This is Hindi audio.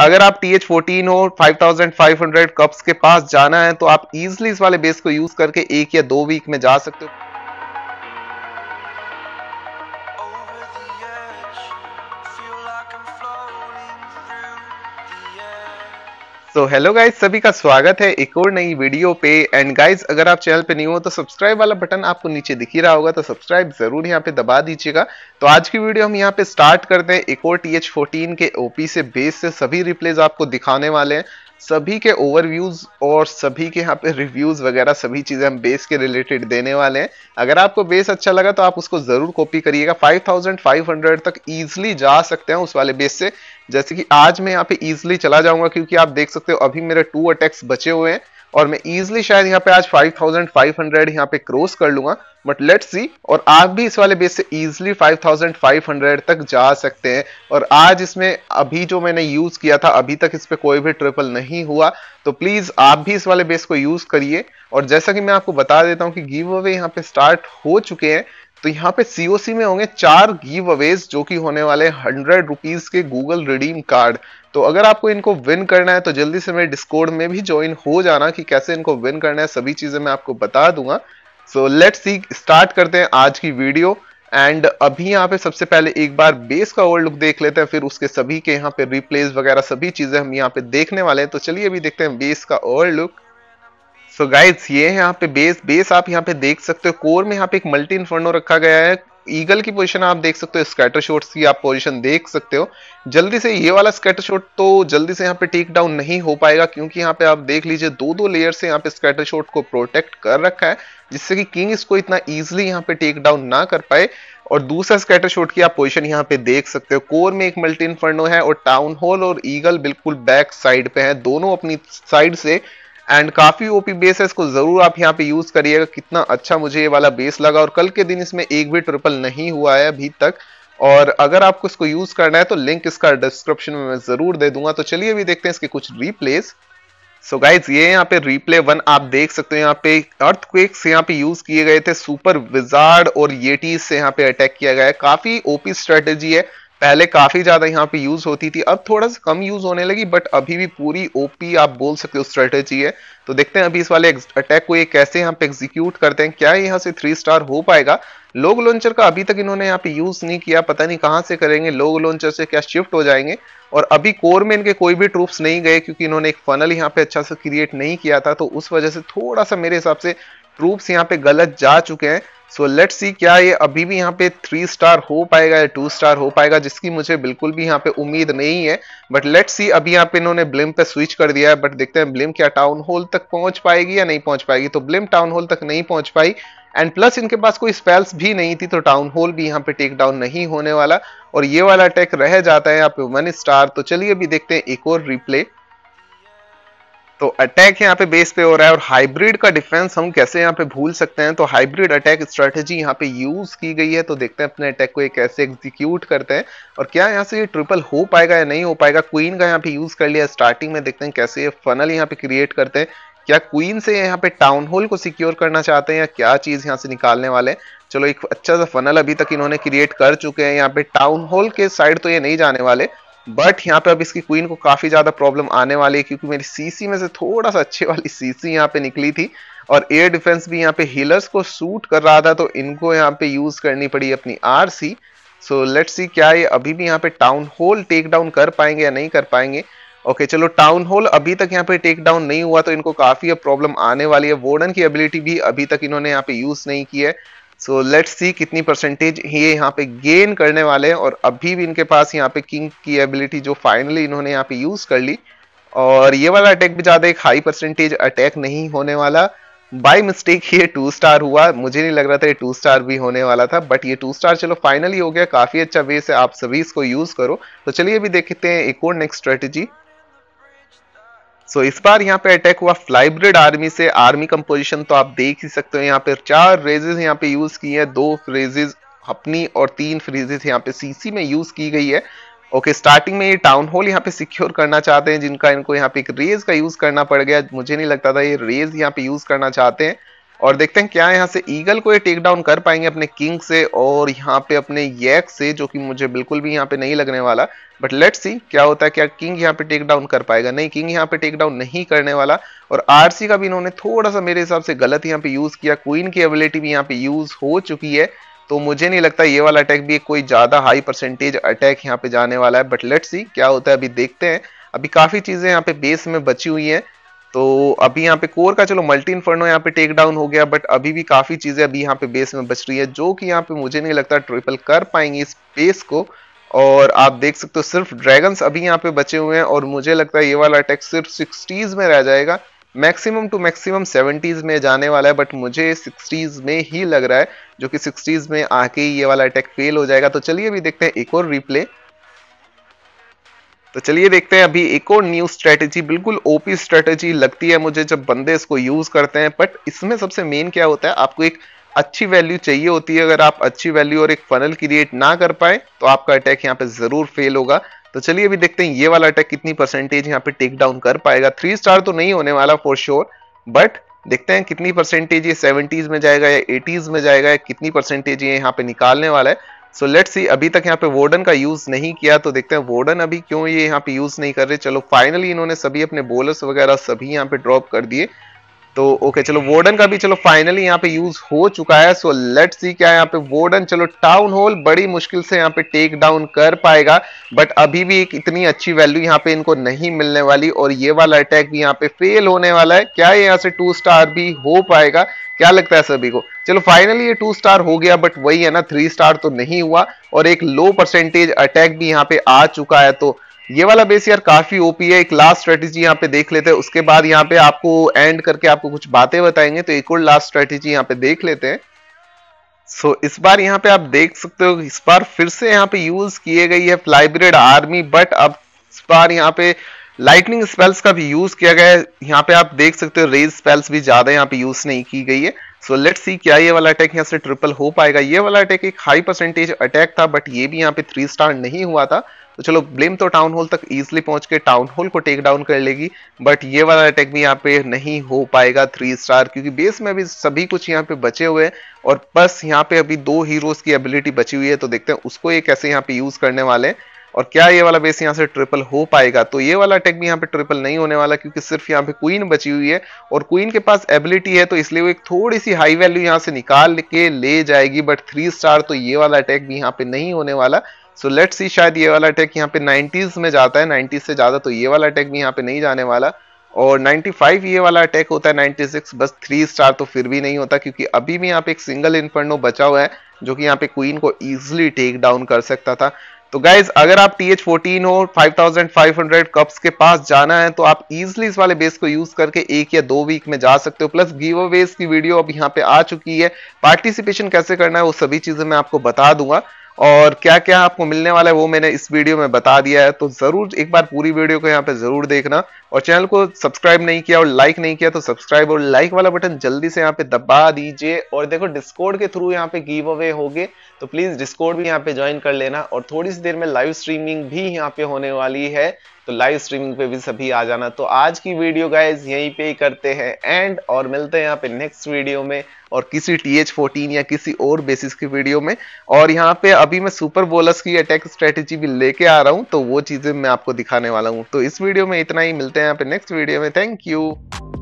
अगर आप टी एच फोर्टीन हो हंड्रेड कप्स के पास जाना है तो आप इजिली इस वाले बेस को यूज करके एक या दो वीक में जा सकते हो तो हेलो गाइज सभी का स्वागत है एक और नई वीडियो पे एंड गाइज अगर आप चैनल पे नहीं हो तो सब्सक्राइब वाला बटन आपको नीचे दिख ही रहा होगा तो सब्सक्राइब जरूर यहाँ पे दबा दीजिएगा तो आज की वीडियो हम यहाँ पे स्टार्ट करते हैं एक और टी एच फोर्टीन के ओपी से बेस से सभी रिप्लेज आपको दिखाने वाले हैं सभी के ओवरव्यूज और सभी के यहाँ पे रिव्यूज वगैरह सभी चीजें हम बेस के रिलेटेड देने वाले हैं अगर आपको बेस अच्छा लगा तो आप उसको जरूर कॉपी करिएगा 5500 तक इजीली जा सकते हैं उस वाले बेस से जैसे कि आज मैं यहाँ पे इजिली चला जाऊंगा क्योंकि आप देख सकते हो अभी मेरे टू अटैक्स बचे हुए हैं और मैं इजिली शायद यहाँ पे आज 5,500 यहाँ पे क्रॉस कर लूंगा बट लेट सी और आप भी इस वाले बेस से इजिली 5,500 तक जा सकते हैं और आज इसमें अभी जो मैंने यूज किया था अभी तक इस पर कोई भी ट्रिपल नहीं हुआ तो प्लीज आप भी इस वाले बेस को यूज करिए और जैसा कि मैं आपको बता देता हूँ कि गिव अवे यहाँ पे स्टार्ट हो चुके हैं तो यहाँ पे सीओसी में होंगे चार गिव अवेज जो कि होने वाले हंड्रेड रुपीज के गूगल रिडीम कार्ड तो अगर आपको इनको विन करना है तो जल्दी से मेरे डिस्कोड में भी ज्वाइन हो जाना कि कैसे इनको विन करना है सभी चीजें मैं आपको बता दूंगा सो लेट्स सी स्टार्ट करते हैं आज की वीडियो एंड अभी यहाँ पे सबसे पहले एक बार बेस का ओवर लुक देख लेते हैं फिर उसके सभी के यहाँ पे रिप्लेस वगैरह सभी चीजें हम यहाँ पे देखने वाले हैं तो चलिए अभी देखते हैं बेस का over look so so guys ये है यहाँ पे बेस बेस आप यहाँ पे देख सकते हो कोर में यहाँ पे एक मल्टी इन्फर्नो रखा गया है ईगल की पोजीशन आप देख सकते हो स्कैटर शॉट्स की आप पोजीशन देख सकते हो जल्दी से ये वाला स्कैटर शॉट तो जल्दी से यहाँ पे टेक डाउन नहीं हो पाएगा क्योंकि यहाँ पे आप देख लीजिए दो दो लेयर से यहाँ पे स्कैटर शॉट को प्रोटेक्ट कर रखा है जिससे कि किंग इसको इतना ईजिली यहाँ पे टेक डाउन ना कर पाए और दूसरा स्कैटर शॉट की आप पोजिशन यहाँ पे देख सकते हो कोर में एक मल्टी इन्फर्नो है और टाउन हॉल और ईगल बिल्कुल बैक साइड पे है दोनों अपनी साइड से एंड काफी ओपी बेस है इसको जरूर आप यहाँ पे यूज करिएगा कितना अच्छा मुझे ये वाला बेस लगा और कल के दिन इसमें एक भी ट्रिपल नहीं हुआ है अभी तक और अगर आपको इसको यूज करना है तो लिंक इसका डिस्क्रिप्शन में मैं जरूर दे दूंगा तो चलिए अभी देखते हैं इसके कुछ रिप्लेस सो so गाइज ये यहाँ पे रिप्ले वन आप देख सकते हो यहाँ पे अर्थक्वेक्स यहाँ पे यूज किए गए थे सुपर विजार्ड और येटीज से यहाँ पे अटैक किया गया है काफी ओपी स्ट्रेटेजी है पहले काफी ज्यादा यहाँ पे यूज होती थी अब थोड़ा सा कम यूज होने लगी बट अभी भी पूरी ओपी आप बोल सकते हो स्ट्रेटेजी है तो देखते हैं अभी इस वाले अटैक को ये कैसे यहाँ पे एग्जीक्यूट करते हैं क्या यहाँ से थ्री स्टार हो पाएगा लोग लॉन्चर का अभी तक इन्होंने यहाँ पे यूज नहीं किया पता नहीं कहाँ से करेंगे लोग लॉन्चर से क्या शिफ्ट हो जाएंगे और अभी कोर में इनके कोई भी ट्रूप्स नहीं गए क्योंकि इन्होंने एक फनल यहाँ पे अच्छा से क्रिएट नहीं किया था तो उस वजह से थोड़ा सा मेरे हिसाब से ट्रूप्स यहाँ पे गलत जा चुके हैं सो लेट सी क्या ये अभी भी यहाँ पे थ्री स्टार हो पाएगा या टू स्टार हो पाएगा जिसकी मुझे बिल्कुल भी यहाँ पे उम्मीद नहीं है बट लेट सी अभी यहाँ पे इन्होंने ब्लिम पे स्विच कर दिया है बट देखते हैं ब्लिम क्या टाउन हॉल तक पहुंच पाएगी या नहीं पहुंच पाएगी तो ब्लिम टाउन हॉल तक नहीं पहुंच पाई एंड प्लस इनके पास कोई स्पेल्स भी नहीं थी तो टाउन हॉल भी यहाँ पे टेक डाउन नहीं होने वाला और ये वाला अटैक रह जाता है यहाँ पे वन स्टार तो चलिए अभी देखते हैं एक और रिप्ले तो अटैक यहाँ पे बेस पे हो रहा है और हाइब्रिड का डिफेंस हम कैसे यहाँ पे भूल सकते हैं तो हाइब्रिड अटैक स्ट्रेटेजी यहाँ पे यूज की गई है तो देखते हैं अपने अटैक को एक कैसे एग्जीक्यूट करते हैं और क्या यहाँ से ये ट्रिपल हो पाएगा या नहीं हो पाएगा क्वीन का यहाँ पे यूज कर लिया स्टार्टिंग में देखते हैं कैसे ये फनल यहाँ पे क्रिएट करते हैं क्या क्वीन से यहाँ पे टाउन हॉल को सिक्योर करना चाहते हैं या क्या चीज यहाँ से निकालने वाले हैं चलो एक अच्छा सा फनल अभी तक इन्होंने क्रिएट कर चुके हैं यहाँ पे टाउन हॉल के साइड तो ये नहीं जाने वाले बट यहाँ पे अब इसकी क्वीन को काफी ज्यादा प्रॉब्लम आने वाली है क्योंकि मेरी सीसी में से थोड़ा सा अच्छे वाली सीसी यहाँ पे निकली थी और एयर डिफेंस भी यहाँ पे हीलर्स को सूट कर रहा था तो इनको यहाँ पे यूज करनी पड़ी अपनी R C so let see क्या ये अभी भी यहाँ पे टाउन होल टेक डाउन कर पाएंगे या नहीं कर पाएंगे ओके okay, चलो टाउन हॉल अभी तक यहाँ पे टेक डाउन नहीं हुआ तो इनको काफी अब प्रॉब्लम आने वाली है वोर्डन की एबिलिटी भी अभी तक इन्होंने यहाँ पे यूज नहीं की है सो लेट्स सी कितनी परसेंटेज ये यहाँ पे गेन करने वाले हैं और अभी भी इनके पास यहाँ पे किंग की एबिलिटी जो फाइनली इन्होंने यहाँ पे यूज कर ली और ये वाला अटैक भी ज्यादा एक हाई परसेंटेज अटैक नहीं होने वाला बाई मिस्टेक ये टू स्टार हुआ मुझे नहीं लग रहा था ये टू स्टार भी होने वाला था बट ये टू स्टार चलो फाइनली हो गया काफी अच्छा वे से आप सभी इसको यूज करो तो चलिए अभी देखते हैं एक और नेक्स्ट स्ट्रेटेजी सो इस बार यहाँ पे अटैक हुआ फ्लाइब्रिड आर्मी से आर्मी कंपोजिशन तो आप देख ही सकते हो यहाँ पे चार रेजेस यहाँ पे यूज की हैं दो फ्रेजेज अपनी और तीन फ्रेजेस यहाँ पे सीसी में यूज की गई है ओके okay, स्टार्टिंग में ये टाउन हॉल यहाँ पे सिक्योर करना चाहते हैं जिनका इनको यहाँ पे एक रेज का यूज करना पड़ गया मुझे नहीं लगता था ये रेज यहाँ पे यूज करना चाहते हैं और देखते हैं क्या यहाँ से ईगल को ये टेक डाउन कर पाएंगे अपने किंग से और यहाँ पे अपने येक से जो कि मुझे बिल्कुल भी यहाँ पे नहीं लगने वाला बट लेट्स सी क्या होता है क्या किंग यहाँ पे टेक डाउन कर पाएगा नहीं किंग यहाँ पे टेक डाउन नहीं करने वाला और आरसी का भी इन्होंने थोड़ा सा मेरे हिसाब से गलत यहाँ पे यूज किया क्वीन की एबिलिटी भी यहाँ पे यूज हो चुकी है तो मुझे नहीं लगता ये वाला अटैक भी कोई ज्यादा हाई परसेंटेज अटैक यहाँ पे जाने वाला है बट लेट्स सी क्या होता है अभी देखते हैं अभी काफी चीजें यहाँ पे बेस में बची हुई है तो अभी यहाँ पे कोर का चलो मल्टी इन्फर्नो यहाँ पे टेक डाउन हो गया बट अभी भी काफी चीजें अभी यहाँ पे बेस में बच रही है जो कि यहाँ पे मुझे नहीं लगता ट्रिपल कर पाएंगे इस बेस को और आप देख सकते हो सिर्फ ड्रैगन्स अभी यहाँ पे बचे हुए हैं और मुझे लगता है ये वाला अटैक सिर्फ सिक्सटीज में रह जाएगा मैक्सिमम टू मैक्सिमम सेवेंटीज में जाने वाला है बट मुझे सिक्सटीज में ही लग रहा है जो कि सिक्सटीज में आके ये वाला अटैक फेल हो जाएगा तो चलिए अभी देखते हैं एक और रिप्ले तो चलिए देखते हैं अभी एक और न्यू स्ट्रेटेजी बिल्कुल ओपी स्ट्रेटेजी लगती है मुझे जब बंदे इसको यूज करते हैं बट इसमें सबसे मेन क्या होता है आपको एक अच्छी वैल्यू चाहिए होती है अगर आप अच्छी वैल्यू और एक फनल क्रिएट ना कर पाए तो आपका अटैक यहाँ पे जरूर फेल होगा तो चलिए अभी देखते हैं ये वाला अटैक कितनी परसेंटेज यहाँ पे टेक डाउन कर पाएगा थ्री स्टार तो नहीं होने वाला फॉर श्योर बट देखते हैं कितनी परसेंटेज ये सेवेंटीज में जाएगा या एटीज में जाएगा या कितनी परसेंटेज ये यहाँ पे निकालने वाला है सो लेट्स सी अभी तक यहाँ पे वोर्डन का यूज नहीं किया तो देखते हैं वोर्डन अभी क्यों ये यहाँ पे यूज नहीं कर रहे चलो फाइनली इन्होंने सभी अपने बोलर्स वगैरह सभी यहाँ पे ड्रॉप कर दिए तो ओके चलो वार्डन का भी चलो फाइनली यहाँ पे यूज हो चुका है सो लेट सी क्या यहाँ पे वार्डन चलो टाउन हॉल बड़ी मुश्किल से यहाँ पे टेक डाउन कर पाएगा बट अभी भी एक इतनी अच्छी वैल्यू यहाँ पे इनको नहीं मिलने वाली और ये वाला अटैक भी यहाँ पे फेल होने वाला है क्या ये यहाँ से टू स्टार भी हो पाएगा क्या लगता है सभी को चलो फाइनली ये टू स्टार हो गया बट वही है ना थ्री स्टार तो नहीं हुआ और एक लो परसेंटेज अटैक भी यहाँ पे आ चुका है तो ये वाला बेस यार काफी ओपी है एक लास्ट स्ट्रेटेजी यहाँ पे देख लेते हैं उसके बाद यहाँ पे आपको एंड करके आपको कुछ बातें बताएंगे तो एक और लास्ट स्ट्रेटेजी यहाँ पे देख लेते हैं सो so, इस बार यहाँ पे आप देख सकते हो इस बार फिर से यहाँ पे यूज किए गई है फ्लाईब्रेड आर्मी बट अब इस बार यहाँ पे लाइटनिंग स्पेल्स का भी यूज किया गया है यहाँ पे आप देख सकते हो रेज स्पेल्स भी ज्यादा यहाँ पे यूज नहीं की गई है सो लेट सी क्या ये वाला अटैक यहाँ से ट्रिपल हो पाएगा ये वाला अटैक एक हाई परसेंटेज अटैक था बट ये भी यहाँ पे थ्री स्टार नहीं हुआ था तो चलो ब्लेम तो टाउन हॉल तक इजिली पहुंच के टाउन हॉल को टेक डाउन कर लेगी बट ये वाला अटैक भी यहाँ पे नहीं हो पाएगा थ्री स्टार क्योंकि बेस में अभी सभी कुछ यहाँ पे बचे हुए हैं और बस यहाँ पे अभी दो हीरोज की एबिलिटी बची हुई है तो देखते हैं उसको ये कैसे यहाँ पे यूज करने वाले हैं और क्या ये वाला बेस यहाँ से ट्रिपल हो पाएगा तो ये वाला अटैक भी यहाँ पे ट्रिपल नहीं होने वाला क्योंकि सिर्फ यहाँ पे क्वीन बची हुई है और क्वीन के पास एबिलिटी है तो इसलिए वो एक थोड़ी सी हाई वैल्यू यहाँ से निकाल के ले जाएगी बट थ्री स्टार तो ये वाला अटैक भी यहाँ पे नहीं होने वाला सो लेट सी शायद ये वाला अटैक यहाँ पे 90s में जाता है 90s से ज़्यादा तो ये वाला अटैक भी यहाँ पे नहीं जाने वाला और 95 ये वाला अटैक होता है 96 बस थ्री स्टार तो फिर भी नहीं होता क्योंकि अभी भी यहाँ पे एक सिंगल इन्फर्नो बचा हुआ है जो कि यहाँ पे क्वीन को ईजिली टेक डाउन कर सकता था तो गाइज अगर आप टी एच फोर्टीन हो फाइव कप्स के पास जाना है तो आप इजिली इस वाले बेस को यूज करके एक या दो वीक में जा सकते हो प्लस गिव अवेज की वीडियो अब यहाँ पे आ चुकी है पार्टिसिपेशन कैसे करना है वो सभी चीजें मैं आपको बता दूंगा और क्या क्या आपको मिलने वाला है वो मैंने इस वीडियो में बता दिया है तो ज़रूर एक बार पूरी वीडियो को यहाँ पे ज़रूर देखना और चैनल को सब्सक्राइब नहीं किया और लाइक नहीं किया तो सब्सक्राइब और लाइक वाला बटन जल्दी से यहाँ पे दबा दीजिए और देखो डिस्कोड के थ्रू यहाँ पे गिव अवे हो गए तो प्लीज़ डिस्कोर्ड भी यहाँ पे ज्वाइन कर लेना और थोड़ी सी देर में लाइव स्ट्रीमिंग भी यहाँ पे होने वाली है तो लाइव स्ट्रीमिंग पे भी सभी आ जाना तो आज की वीडियो गाइज यहीं पे ही करते हैं एंड और मिलते हैं यहाँ पे नेक्स्ट वीडियो में और किसी टी एच फोर्टीन या किसी और बेसिस की वीडियो में और यहाँ पे अभी मैं सुपर बोलस की अटैक स्ट्रेटेजी भी लेके आ रहा हूँ तो वो चीज़ें मैं आपको दिखाने वाला हूँ तो इस वीडियो में इतना ही मिलते हैं यहाँ पे नेक्स्ट वीडियो में थैंक यू